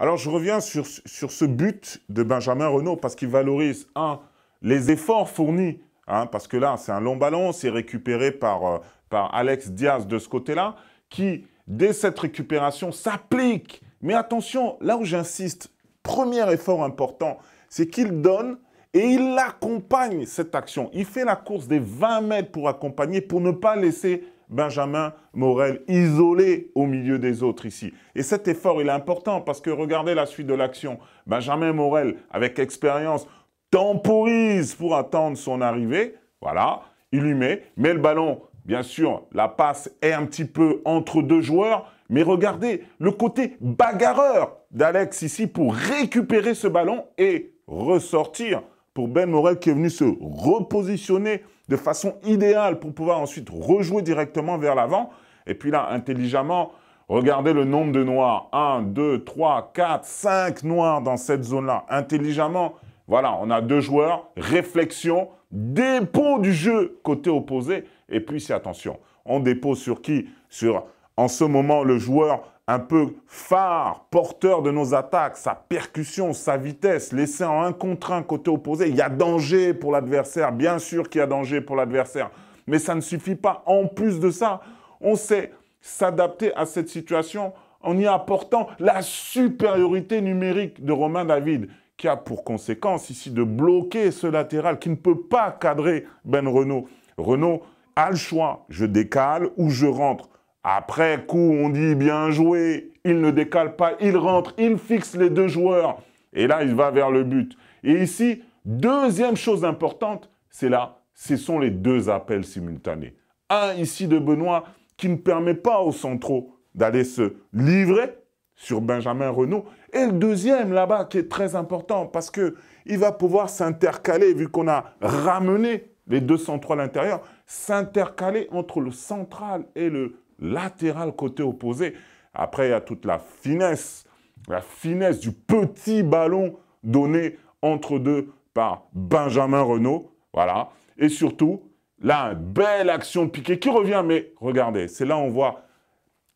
Alors je reviens sur, ce but de Benjamin Renault parce qu'il valorise, un, les efforts fournis, hein, parce que là c'est un long ballon, c'est récupéré par, euh, par Alex Diaz de ce côté-là, qui, dès cette récupération, s'applique. Mais attention, là où j'insiste, premier effort important, c'est qu'il donne et il accompagne cette action. Il fait la course des 20 mètres pour accompagner, pour ne pas laisser Benjamin Morel isolé au milieu des autres ici. Et cet effort, il est important parce que regardez la suite de l'action. Benjamin Morel, avec expérience, temporise pour attendre son arrivée. Voilà, il lui met, met le ballon. Bien sûr, la passe est un petit peu entre deux joueurs, mais regardez le côté bagarreur d'Alex ici pour récupérer ce ballon et ressortir ben Morel qui est venu se repositionner de façon idéale pour pouvoir ensuite rejouer directement vers l'avant. Et puis là, intelligemment, regardez le nombre de noirs. 1, 2, 3, 4, 5 noirs dans cette zone-là. Intelligemment, voilà, on a deux joueurs, réflexion, dépôt du jeu côté opposé. Et puis c'est attention, on dépose sur qui Sur en ce moment le joueur un peu phare, porteur de nos attaques, sa percussion, sa vitesse, laissé en un contre un côté opposé. Il y a danger pour l'adversaire, bien sûr qu'il y a danger pour l'adversaire, mais ça ne suffit pas. En plus de ça, on sait s'adapter à cette situation en y apportant la supériorité numérique de Romain David, qui a pour conséquence ici de bloquer ce latéral qui ne peut pas cadrer Ben Renault. Renault a le choix, je décale ou je rentre. Après coup, on dit bien joué. Il ne décale pas, il rentre, il fixe les deux joueurs. Et là, il va vers le but. Et ici, deuxième chose importante, c'est là, ce sont les deux appels simultanés. Un ici de Benoît qui ne permet pas aux centraux d'aller se livrer sur Benjamin Renault. Et le deuxième là-bas qui est très important parce qu'il va pouvoir s'intercaler, vu qu'on a ramené les deux centraux à l'intérieur, s'intercaler entre le central et le latéral côté opposé. Après, il y a toute la finesse, la finesse du petit ballon donné entre deux par Benjamin Renault. Voilà. Et surtout, là, belle action de piquée qui revient. Mais regardez, c'est là on voit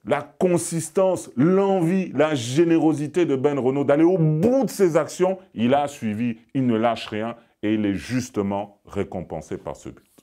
la consistance, l'envie, la générosité de Ben Renault d'aller au bout de ses actions. Il a suivi, il ne lâche rien et il est justement récompensé par ce but.